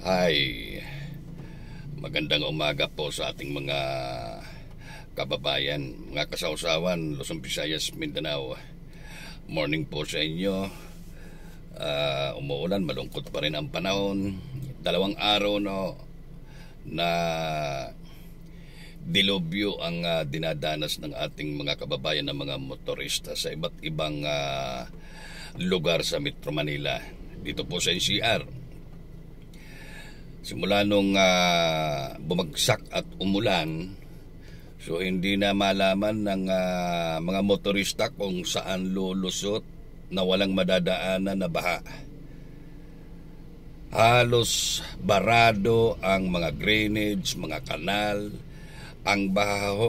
Ay, Magandang umaga po sa ating mga kababayan, mga kasawsawan, Luzon, Visayas, Mindanao. Morning po sa inyo. Uh, umuulan, malungkot pa rin ang panahon. Dalawang araw no na dilobyo ang uh, dinadanas ng ating mga kababayan ng mga motorista sa iba't ibang uh, lugar sa Metro Manila. Dito po sa NCR Simula nung uh, bumagsak at umulan, so hindi na malaman ng uh, mga motorista kung saan lulusot na walang madadaanan na baha. Halos barado ang mga drainage, mga kanal, ang baha ho,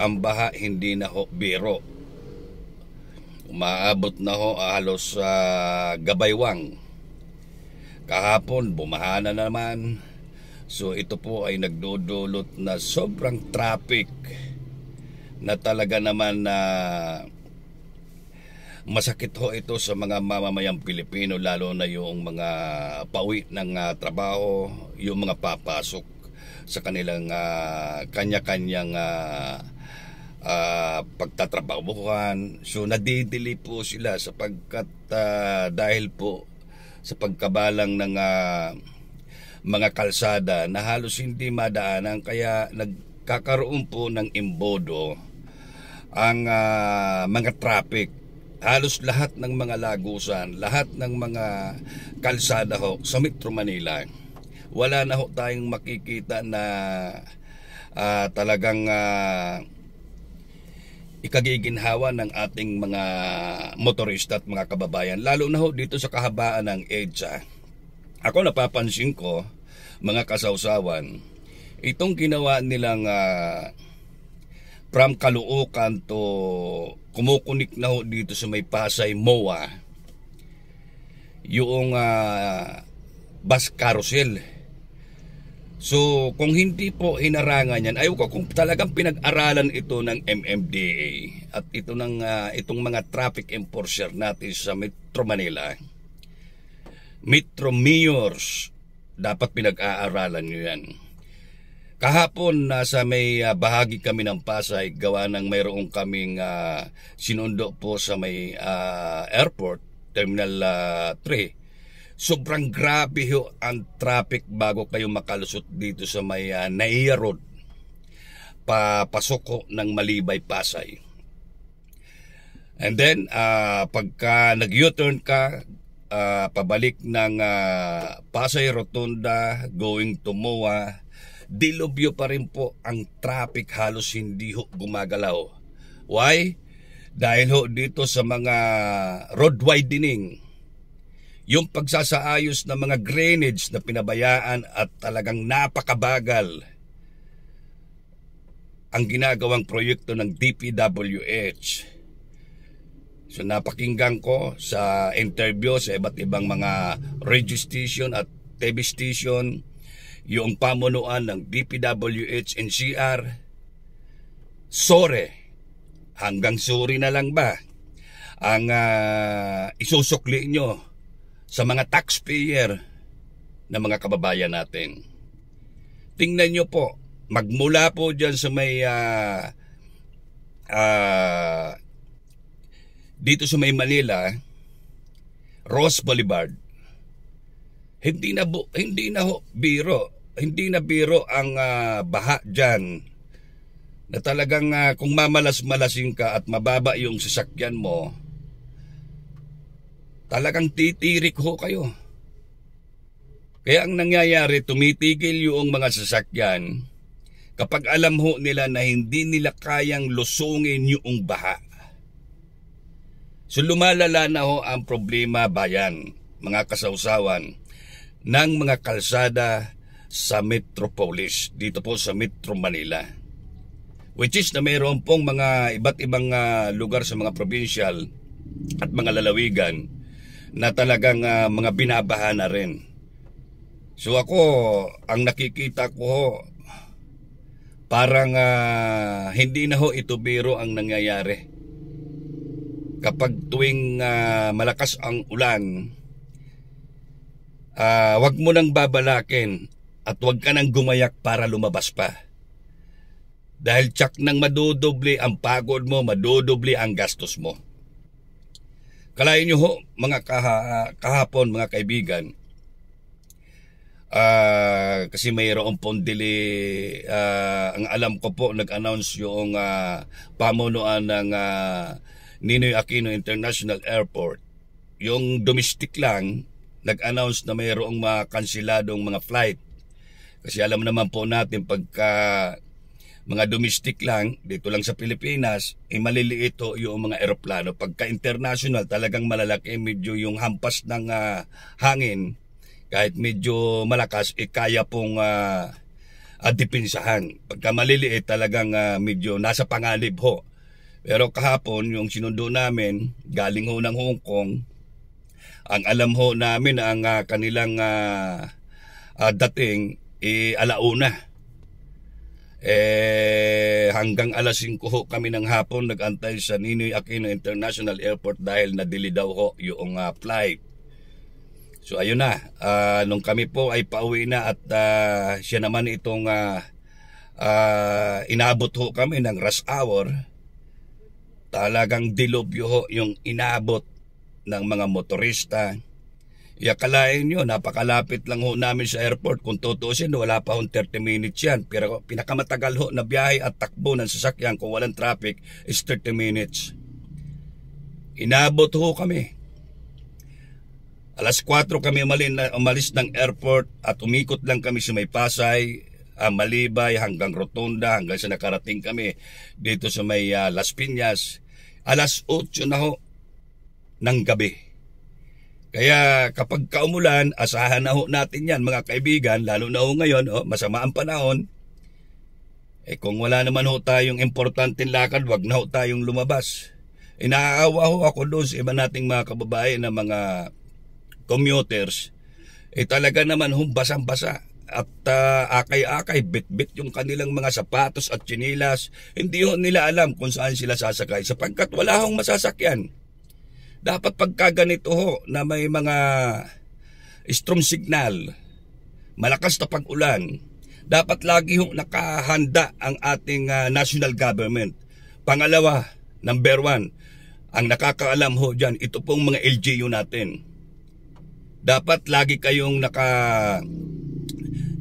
ang baha hindi na ho biro. Umaabot na ho halos uh, gabaywang Kahapon, bumaha na naman. So ito po ay nagdudulot na sobrang traffic na talaga naman na masakit ho ito sa mga mamamayang Pilipino lalo na yung mga pauwi ng uh, trabaho, yung mga papasok sa kanilang uh, kanya-kanyang uh, uh, pagtatrabahuhan. So nadidili po sila sapagkat uh, dahil po sa pagkabalang ng uh, mga kalsada na halos hindi madaanan kaya nagkakaroon po ng imbodo ang uh, mga traffic halos lahat ng mga lagusan, lahat ng mga kalsada ho sa Metro Manila. Wala na ho tayong makikita na uh, talagang uh, ikagiginhawa ng ating mga motorista at mga kababayan lalo na ho dito sa kahabaan ng EDSA. Ako napapansin ko mga kasawsawan itong ginawa nilang uh, from Kaluokan to kumukunik na ho dito sa may Pasay MOA yung uh, bus carousel So, kung hindi po inarangan yan, ayaw ko kung talagang pinag-aralan ito ng MMDA at ito ng, uh, itong mga traffic enforcer natin sa Metro Manila, Metro Mayors, dapat pinag-aaralan nyo yan. Kahapon, nasa may uh, bahagi kami ng Pasay, gawa ng mayroong kaming uh, sinundo po sa may uh, airport, Terminal uh, 3, Sobrang grabe ho ang traffic bago kayo makalusot dito sa may uh, ah, Naiya Road. Papasok ho ng Malibay, Pasay. And then, uh, pagka nag-U-turn ka, uh, pabalik ng uh, Pasay Rotunda going to MOA, dilubyo pa rin po ang traffic halos hindi ho gumagalaw. Why? Dahil ho dito sa mga road widening yung pagsasaayos ng mga drainage na pinabayaan at talagang napakabagal ang ginagawang proyekto ng DPWH. So napakinggan ko sa interview sa iba't ibang mga registration at TV station yung pamunuan ng DPWH and NCR Sore hanggang suri na lang ba ang uh, isusukli nyo sa mga taxpayer na mga kababayan natin. Tingnan nyo po, magmula po dyan sa may uh, uh, dito sa may Manila, Ross Boulevard. Hindi na bu- hindi na ho, biro, hindi na biro ang uh, baha diyan. Na talagang uh, kung mamalas-malasin ka at mababa yung sasakyan mo, Talagang titirik ho kayo. Kaya ang nangyayari, tumitigil yung mga sasakyan kapag alam ho nila na hindi nila kayang lusungin yung baha. So lumalala na ho ang problema bayan, mga kasawsawan, ng mga kalsada sa Metropolis, dito po sa Metro Manila. Which is na mayroon pong mga iba't ibang ah, lugar sa mga provincial at mga lalawigan na talagang uh, mga binabaha na rin. So ako, ang nakikita ko ho, parang uh, hindi na ho ito biro ang nangyayari. Kapag tuwing uh, malakas ang ulan, uh, wag mo nang babalakin at wag ka nang gumayak para lumabas pa. Dahil tsak nang madodoble ang pagod mo, madodoble ang gastos mo. Kalain nyo ho, mga kaha, kahapon, mga kaibigan, uh, kasi mayroong pondili, uh, ang alam ko po, nag-announce yung uh, pamunuan ng uh, Ninoy Aquino International Airport. Yung domestic lang, nag-announce na mayroong mga kansiladong mga flight. Kasi alam naman po natin pagka mga domestic lang dito lang sa Pilipinas, eh maliliit to yung mga eroplano. Pagka international talagang malalaki medyo yung hampas ng uh, hangin kahit medyo malakas eh kaya pong uh, uh, dipinsahan. Pagka maliliit talagang uh, medyo nasa pangalib ho. Pero kahapon yung sinundo namin galing ho ng Hong Kong ang alam ho namin ang uh, kanilang uh, uh, dating eh alauna eh, hanggang alas 5 ho kami ng hapon nagantay sa Ninoy Aquino International Airport dahil nadili daw ho yung uh, flight. So ayun na, uh, nung kami po ay pauwi na at uh, siya naman itong uh, uh, inabot ho kami ng rush hour. Talagang dilobyo ho yung inabot ng mga motorista Yakalain nyo, napakalapit lang ho namin sa airport. Kung tutusin, wala pa hong 30 minutes yan. Pero pinakamatagal ho na biyahe at takbo ng sasakyan kung walang traffic is 30 minutes. Inabot ho kami. Alas 4 kami umalis ng airport at umikot lang kami sa may Pasay, uh, Malibay hanggang Rotonda hanggang sa nakarating kami dito sa may uh, Las Piñas. Alas 8 na ho ng gabi. Kaya kapag kaumulan, asahan na ho natin yan mga kaibigan, lalo na ho ngayon, oh, masama ang panahon. Eh kung wala naman ho tayong importanteng lakad, wag na ho tayong lumabas. Inaawa eh, ho ako doon sa iba nating mga kababae na mga commuters. Eh talaga naman ho basang-basa at uh, akay-akay, bit-bit yung kanilang mga sapatos at chinilas. Hindi ho nila alam kung saan sila sasakay sapagkat wala hong masasakyan dapat pagkaganito ho na may mga storm signal, malakas na pag-ulan, dapat lagi ho nakahanda ang ating uh, national government. Pangalawa, number one, ang nakakaalam ho dyan, ito pong mga LGU natin. Dapat lagi kayong naka,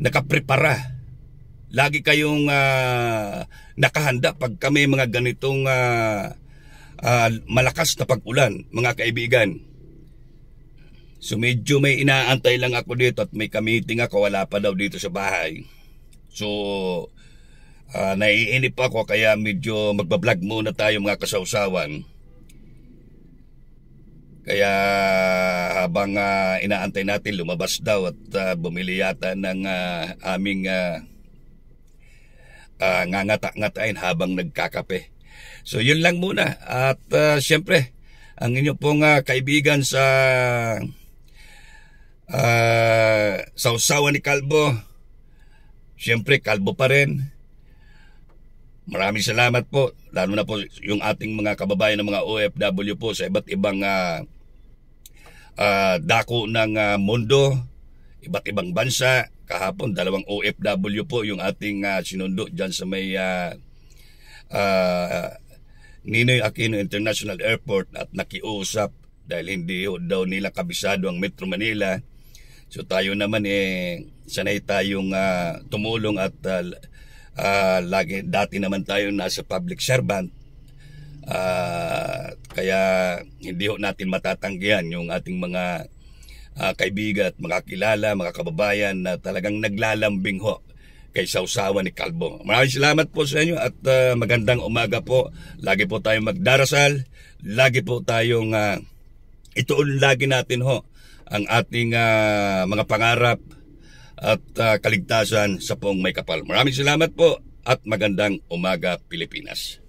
nakaprepara. Lagi kayong uh, nakahanda pag kami mga ganitong uh, uh, malakas na pag-ulan, mga kaibigan. So medyo may inaantay lang ako dito at may kamiting ako, wala pa daw dito sa bahay. So uh, naiinip ako kaya medyo magbablog muna tayo mga kasawsawan. Kaya habang uh, inaantay natin lumabas daw at uh, bumili yata ng uh, aming uh, uh, ngangata-ngatain habang nagkakape. So yun lang muna at uh, siyempre ang inyo pong uh, kaibigan sa uh, ah, sa usawa ni Kalbo. Siyempre Kalbo pa rin. Maraming salamat po lalo na po yung ating mga kababayan ng mga OFW po sa iba't ibang uh, uh, dako ng uh, mundo, iba't ibang bansa. Kahapon dalawang OFW po yung ating uh, sinundo diyan sa may uh, uh, Ninoy Aquino International Airport at nakiusap dahil hindi daw nila kabisado ang Metro Manila. So tayo naman eh sanay tayong uh, tumulong at uh, uh, lagi dati naman tayo nasa public servant. Uh, kaya hindi ho natin matatanggihan yung ating mga uh, kaibigan at mga kilala, mga kababayan na talagang naglalambing ho kay usawa ni Kalbo. Maraming salamat po sa inyo at uh, magandang umaga po. Lagi po tayong magdarasal, lagi po tayong uh, ituon lagi natin ho ang ating uh, mga pangarap at uh, kaligtasan sa poong may kapal. Maraming salamat po at magandang umaga Pilipinas.